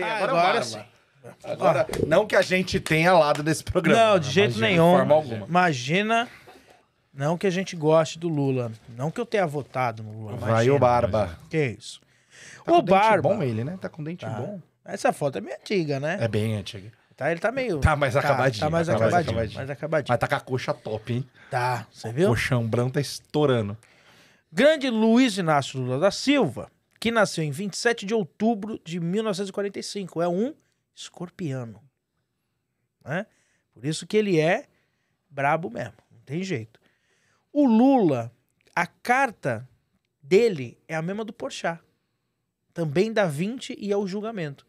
Tá, agora, agora sim. Agora, não que a gente tenha lado desse programa. Não, né? de jeito imagina, nenhum. De forma alguma. Imagina. Não que a gente goste do Lula. Não que eu tenha votado no Lula. Vai imagina, o Barba. Que isso. Tá o Barba. bom ele, né? Tá com dente tá. bom. Essa foto é meio antiga, né? É bem antiga. Tá, ele tá meio. Tá mais tá, acabadinho. Tá, mais, tá acabadinho, mais, acabadinho, mais acabadinho. Mas tá com a coxa top, hein? Tá, você viu? O coxão branco tá estourando. Grande Luiz Inácio Lula da Silva que nasceu em 27 de outubro de 1945. É um escorpiano. Né? Por isso que ele é brabo mesmo. Não tem jeito. O Lula, a carta dele é a mesma do Porchat. Também dá 20 e é o julgamento.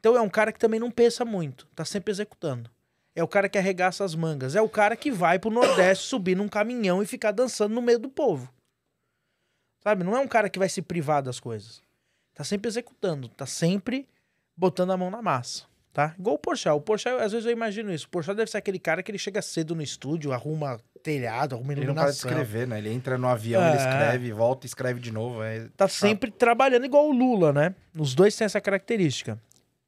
Então é um cara que também não pensa muito, tá sempre executando. É o cara que arregaça as mangas. É o cara que vai pro Nordeste subir num caminhão e ficar dançando no meio do povo. Sabe? Não é um cara que vai se privar das coisas. Tá sempre executando, tá sempre botando a mão na massa, tá? Igual o Porchat. O Porchat, às vezes eu imagino isso. O Porchat deve ser aquele cara que ele chega cedo no estúdio, arruma telhado, arruma iluminação. Ele não para de escrever, né? Ele entra no avião, é... ele escreve, volta, e escreve de novo. É... Tá sempre ah. trabalhando igual o Lula, né? Os dois têm essa característica.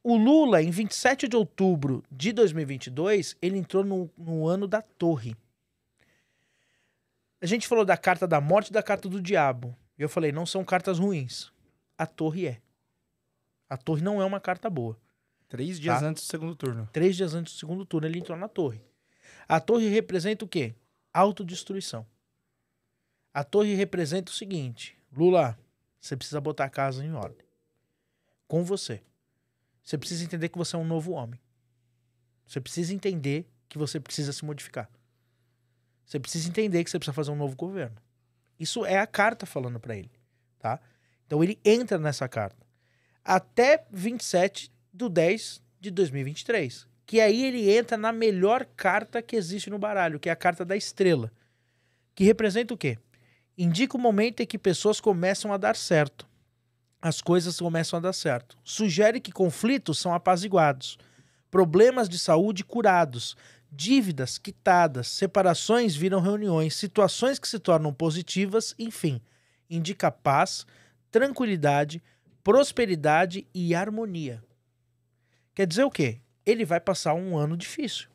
O Lula, em 27 de outubro de 2022, ele entrou no, no ano da torre. A gente falou da carta da morte e da carta do diabo. E eu falei, não são cartas ruins. A torre é. A torre não é uma carta boa. Três dias tá? antes do segundo turno. Três dias antes do segundo turno, ele entrou na torre. A torre representa o quê? Autodestruição. A torre representa o seguinte: Lula, você precisa botar a casa em ordem. Com você. Você precisa entender que você é um novo homem. Você precisa entender que você precisa se modificar. Você precisa entender que você precisa fazer um novo governo. Isso é a carta falando para ele, tá? Então ele entra nessa carta. Até 27 do 10 de 2023. Que aí ele entra na melhor carta que existe no baralho, que é a carta da estrela. Que representa o quê? Indica o momento em que pessoas começam a dar certo. As coisas começam a dar certo. Sugere que conflitos são apaziguados, problemas de saúde curados, dívidas quitadas, separações viram reuniões, situações que se tornam positivas, enfim, indica paz, tranquilidade, prosperidade e harmonia. Quer dizer o quê? Ele vai passar um ano difícil.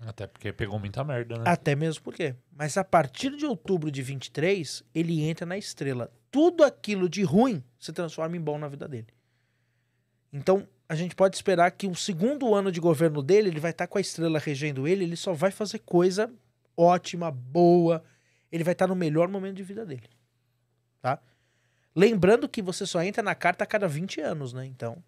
Até porque pegou muita merda, né? Até mesmo porque. Mas a partir de outubro de 23, ele entra na estrela. Tudo aquilo de ruim se transforma em bom na vida dele. Então, a gente pode esperar que o segundo ano de governo dele, ele vai estar tá com a estrela regendo ele, ele só vai fazer coisa ótima, boa. Ele vai estar tá no melhor momento de vida dele. Tá? Lembrando que você só entra na carta a cada 20 anos, né? Então,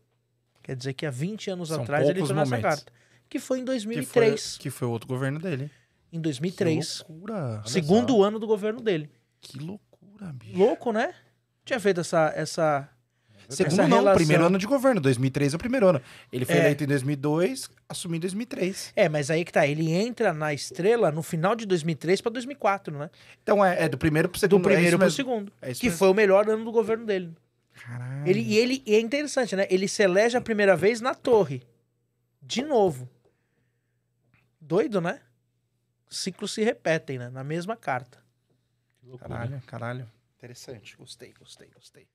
quer dizer que há 20 anos São atrás ele entrou nessa carta. Que foi em 2003. Que foi, o outro governo dele. Em 2003. Que loucura. Segundo ano do governo dele. Que loucura, bicho. Louco, né? Tinha feito essa, essa Segundo não, relação... primeiro ano de governo, 2003 é o primeiro ano. Ele foi é. eleito em 2002, assumiu em 2003. É, mas aí que tá, ele entra na estrela no final de 2003 para 2004, né? Então é, é, do primeiro pro segundo. Do é primeiro é pro mesmo. segundo, é que mesmo. foi o melhor ano do governo dele. Caralho. Ele, e ele e é interessante, né? Ele se elege a primeira vez na torre. De novo. Doido, né? Ciclos se repetem, né? Na mesma carta. Caralho, caralho. Interessante. Gostei, gostei, gostei.